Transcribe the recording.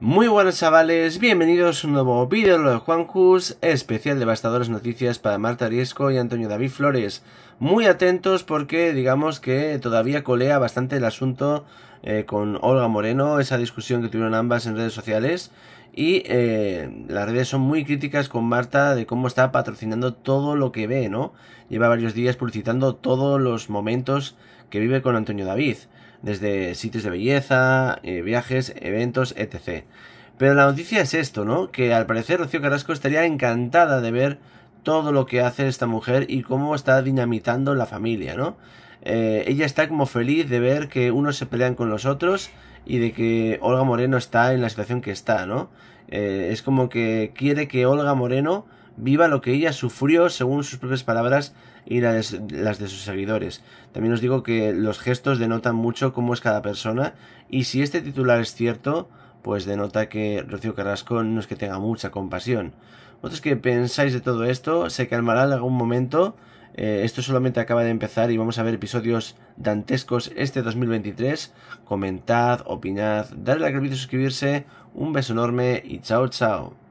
Muy buenos chavales, bienvenidos a un nuevo vídeo de Juanjus, especial devastadoras noticias para Marta Riesco y Antonio David Flores. Muy atentos porque digamos que todavía colea bastante el asunto eh, con Olga Moreno, esa discusión que tuvieron ambas en redes sociales. Y eh, las redes son muy críticas con Marta de cómo está patrocinando todo lo que ve, ¿no? Lleva varios días publicitando todos los momentos que vive con Antonio David, desde sitios de belleza, eh, viajes, eventos, etc. Pero la noticia es esto, ¿no? Que al parecer Rocío Carrasco estaría encantada de ver todo lo que hace esta mujer y cómo está dinamitando la familia, ¿no? Eh, ella está como feliz de ver que unos se pelean con los otros y de que Olga Moreno está en la situación que está, ¿no? Eh, es como que quiere que Olga Moreno viva lo que ella sufrió según sus propias palabras y las de sus seguidores. También os digo que los gestos denotan mucho cómo es cada persona y si este titular es cierto, pues denota que Rocío Carrasco no es que tenga mucha compasión. ¿Vosotros que pensáis de todo esto? ¿Se calmará en algún momento? Eh, esto solamente acaba de empezar y vamos a ver episodios dantescos este 2023. Comentad, opinad, dadle a la y suscribirse. Un beso enorme y chao chao.